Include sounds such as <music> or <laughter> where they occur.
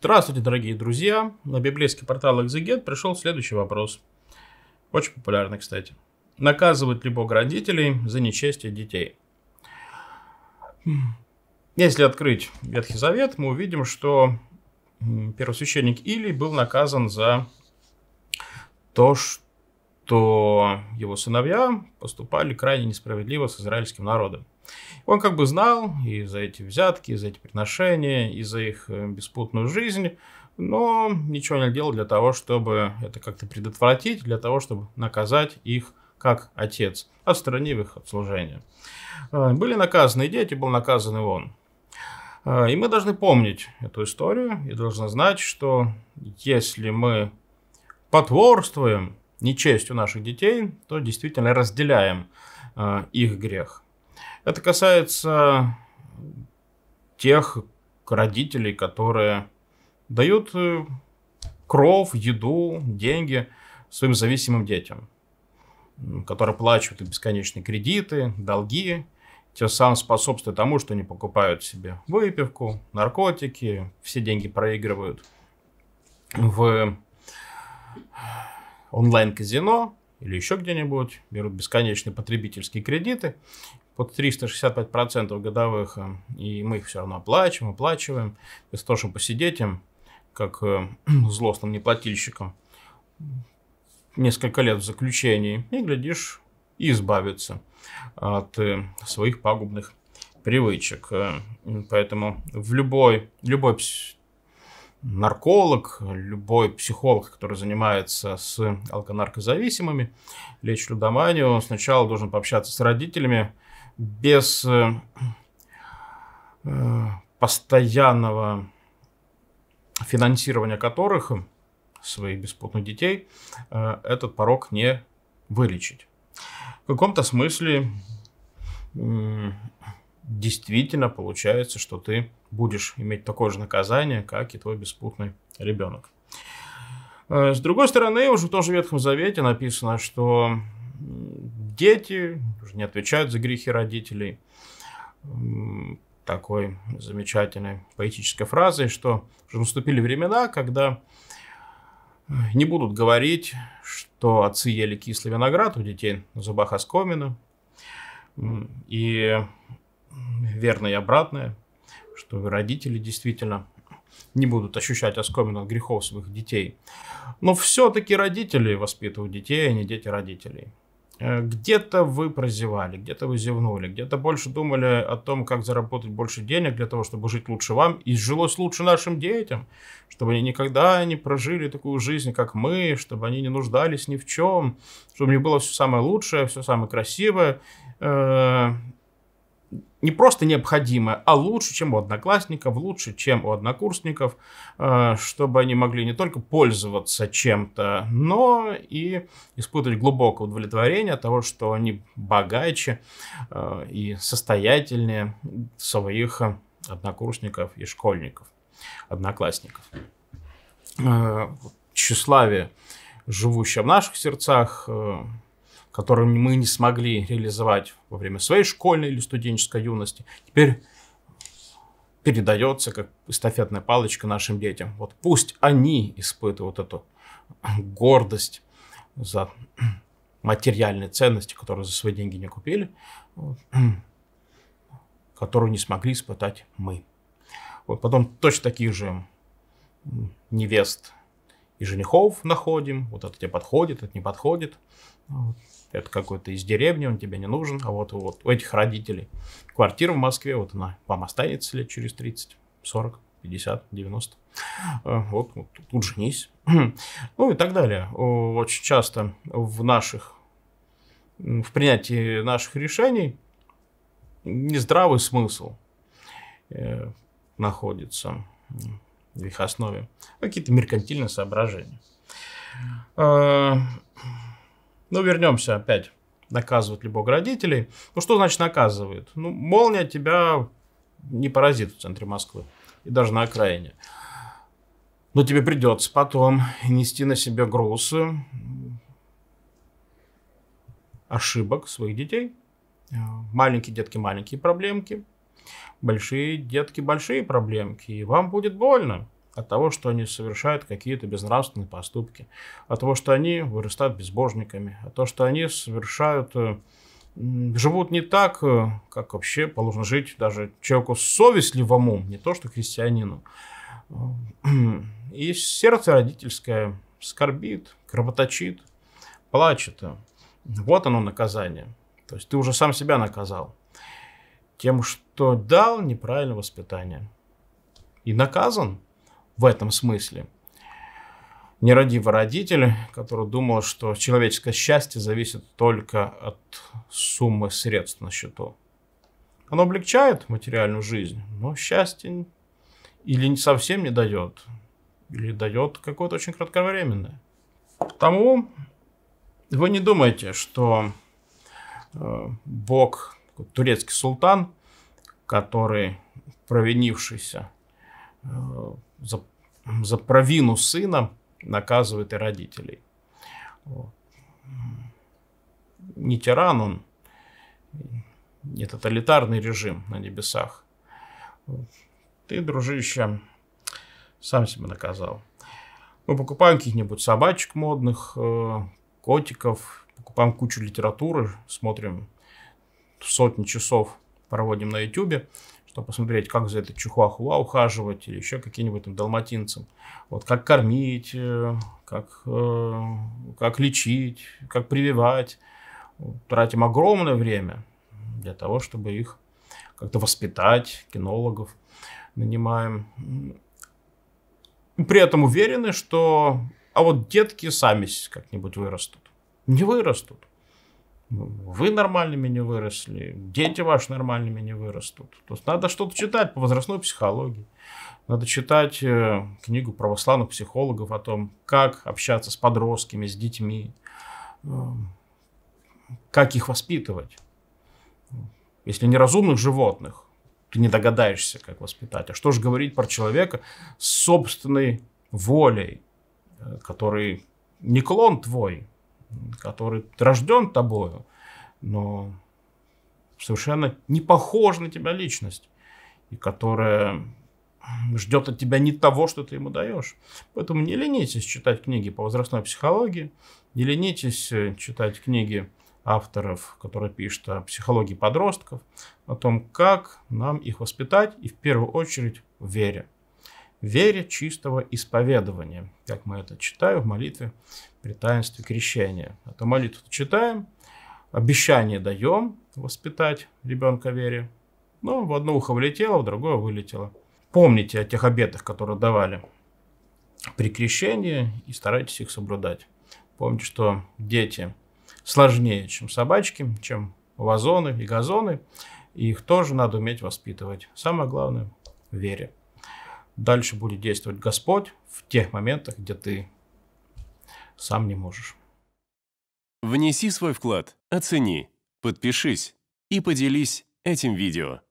Здравствуйте, дорогие друзья! На библейский портал Exeget пришел следующий вопрос. Очень популярный, кстати. Наказывать ли Бог родителей за нечестие детей? Если открыть Ветхий Завет, мы увидим, что первосвященник Илий был наказан за то, что его сыновья поступали крайне несправедливо с израильским народом. Он как бы знал и за эти взятки, и за эти приношения, и за их э, беспутную жизнь, но ничего не делал для того, чтобы это как-то предотвратить, для того, чтобы наказать их как отец, отстранив их от служения. Э, были наказаны дети, был наказан и он. Э, и мы должны помнить эту историю и должны знать, что если мы потворствуем нечестью наших детей, то действительно разделяем их грех. Это касается тех родителей, которые дают э, кров, еду, деньги своим зависимым детям, которые плачут и бесконечные кредиты, долги, тем самым способствуют тому, что они покупают себе выпивку, наркотики, все деньги проигрывают в онлайн-казино, или еще где-нибудь, берут бесконечные потребительские кредиты под 365% годовых, э, и мы их все равно оплачиваем, оплачиваем, вместо того, чтобы посидеть им, как э, <clears throat> злостным неплательщикам, несколько лет в заключении, и, глядишь, и избавиться от э, своих пагубных привычек. Поэтому в любой, любой нарколог, любой психолог, который занимается с алконаркозависимыми, лечит лудоманию, сначала должен пообщаться с родителями без э, э, постоянного финансирования которых своих беспутных детей э, этот порог не вылечить. В каком-то смысле действительно получается, что ты будешь иметь такое же наказание, как и твой беспутный ребенок. Э, с другой стороны, уже в том Ветхом Завете написано, что дети не отвечают за грехи родителей. Такой замечательной поэтической фразой, что уже наступили времена, когда э, не будут говорить, что отцы ели кислый виноград, у детей на зубах оскомина. И верно и обратное, что родители действительно не будут ощущать оскомину от грехов своих детей. Но все-таки родители воспитывают детей, а не дети родителей. Э, где-то вы прозевали, где-то вы зевнули, где-то больше думали о том, как заработать больше денег для того, чтобы жить лучше вам и жилось лучше нашим детям, чтобы они никогда не прожили такую жизнь, как мы, чтобы они не нуждались ни в чем, чтобы у них было все самое лучшее, все самое красивое. Э, не просто необходимое, а лучше, чем у одноклассников, лучше, чем у однокурсников, э, чтобы они могли не только пользоваться чем-то, но и испытывать глубокое удовлетворение от того, что они богаче э, и состоятельнее своих однокурсников и школьников, одноклассников. Э, тщеславие, живущее в наших сердцах, которые мы не смогли реализовать во время своей школьной или студенческой юности, теперь передается как эстафетная палочка нашим детям. Вот пусть они испытывают эту гордость за материальные ценности, которые за свои деньги не купили, вот, которую не смогли испытать мы. Вот потом точно таких же невест и женихов находим, вот это тебе подходит, это не подходит. Ну, вот. Это какой-то из деревни, он тебе не нужен. А вот, вот у этих родителей квартира в Москве, вот она вам останется лет через 30, 40, 50, 90. Вот, вот тут женись. <clears throat> ну и так далее. Очень часто в наших, в принятии наших решений нездравый смысл э, находится в их основе, ну, какие-то меркантильные соображения. Э, Но ну, вернемся опять. Наказывают ли Бог родителей? Ну, что значит наказывает? Ну, молния тебя не поразит в центре Москвы и даже на окраине. Но тебе придется потом нести на себе грузы э, ошибок своих детей. Э, маленькие детки, маленькие проблемки – большие детки большие проблемки, и вам будет больно от того, что они совершают какие-то безнравственные поступки, от того, что они вырастают безбожниками, от того, что они совершают, э, живут не так, э, как вообще положено жить даже человеку совестливому, не то что христианину. И сердце родительское скорбит, кровоточит, плачет. Вот оно наказание. То есть ты уже сам себя наказал тем, что дал неправильное воспитание. И наказан в этом смысле нерадивый родитель, который думал, что человеческое счастье зависит только от суммы средств на счету. Оно облегчает материальную жизнь, но счастье или совсем не дает, или дает какое-то очень кратковременное. Потому вы не думаете, что э, Бог турецкий султан, который, провинившийся э, за, за провину сына, наказывает и родителей. Не тиран он, не тоталитарный режим на небесах. Ты, дружище, сам себя наказал. Мы покупаем каких-нибудь собачек модных, э, котиков, покупаем кучу литературы, смотрим сотни часов проводим на YouTube, чтобы посмотреть, как за этой чухуахуа ухаживать, или еще каким-нибудь там далматинцам. Вот как кормить, э, как, э, как лечить, как прививать. Тратим огромное время для того, чтобы их как-то воспитать, кинологов нанимаем. При этом уверены, что а вот детки сами как-нибудь вырастут. Не вырастут. Вы нормальными не выросли, дети ваши нормальными не вырастут. То есть надо что-то читать по возрастной психологии. Надо читать э, книгу православных психологов о том, как общаться с подростками, с детьми, э, как их воспитывать. Если неразумных животных, ты не догадаешься, как воспитать. А что же говорить про человека с собственной волей, э, который не клон твой, который рожден тобою, но совершенно не похож на тебя личность, и которая ждет от тебя не того, что ты ему даешь. Поэтому не ленитесь читать книги по возрастной психологии, не ленитесь э, читать книги авторов, которые пишут о психологии подростков, о том, как нам их воспитать и в первую очередь в вере вере чистого исповедования, как мы это читаем в молитве при таинстве крещения. Эту а молитву читаем, обещание даем воспитать ребенка вере, но ну, в одно ухо влетело, в другое вылетело. Помните о тех обетах, которые давали при крещении и старайтесь их соблюдать. Помните, что дети сложнее, чем собачки, чем вазоны и газоны, и их тоже надо уметь воспитывать. Самое главное – вере. Дальше будет действовать Господь в тех моментах, где ты сам не можешь. Внеси свой вклад, оцени, подпишись и поделись этим видео.